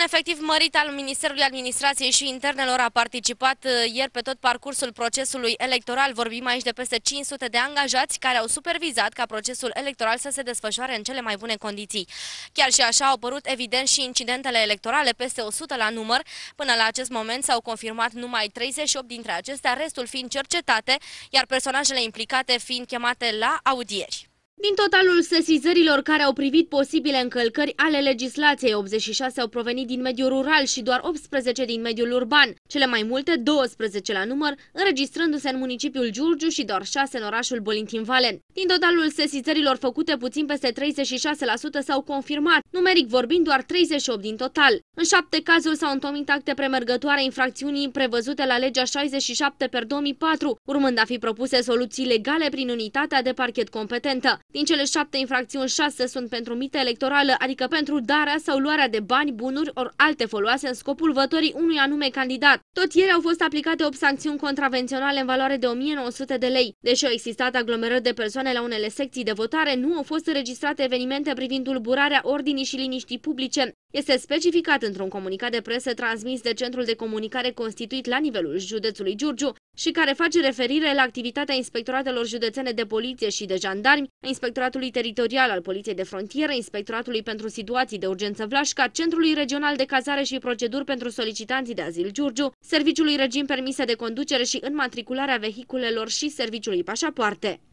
Un efectiv mărit al Ministerului Administrației și Internelor a participat uh, ieri pe tot parcursul procesului electoral. Vorbim aici de peste 500 de angajați care au supervizat ca procesul electoral să se desfășoare în cele mai bune condiții. Chiar și așa au apărut evident și incidentele electorale, peste 100 la număr. Până la acest moment s-au confirmat numai 38 dintre acestea, restul fiind cercetate, iar personajele implicate fiind chemate la audieri. Din totalul sesizărilor care au privit posibile încălcări ale legislației, 86 au provenit din mediul rural și doar 18 din mediul urban, cele mai multe, 12 la număr, înregistrându-se în municipiul Giurgiu și doar 6 în orașul Bolintin Valen. Din totalul sesizărilor făcute, puțin peste 36% s-au confirmat, numeric vorbind doar 38 din total. În șapte cazuri s-au întomit acte premergătoare infracțiunii prevăzute la legea 67 per 2004, urmând a fi propuse soluții legale prin unitatea de parchet competentă. Din cele șapte infracțiuni, șase sunt pentru mită electorală, adică pentru darea sau luarea de bani, bunuri ori alte foloase în scopul vătorii unui anume candidat. Tot ieri au fost aplicate 8 sancțiuni contravenționale în valoare de 1900 de lei. Deși au existat aglomerări de persoane la unele secții de votare, nu au fost înregistrate evenimente privind tulburarea ordinii ordinii și liniștii publice. Este specificat într-un comunicat de presă transmis de Centrul de Comunicare constituit la nivelul județului Giurgiu și care face referire la activitatea inspectoratelor județene de poliție și de jandarmi, a Inspectoratului Teritorial al Poliției de Frontieră, Inspectoratului pentru Situații de Urgență Vlașca, Centrului Regional de Cazare și Proceduri pentru Solicitanții de Azil Giurgiu, Serviciului Regim Permise de Conducere și Înmatricularea Vehiculelor și Serviciului Pașapoarte.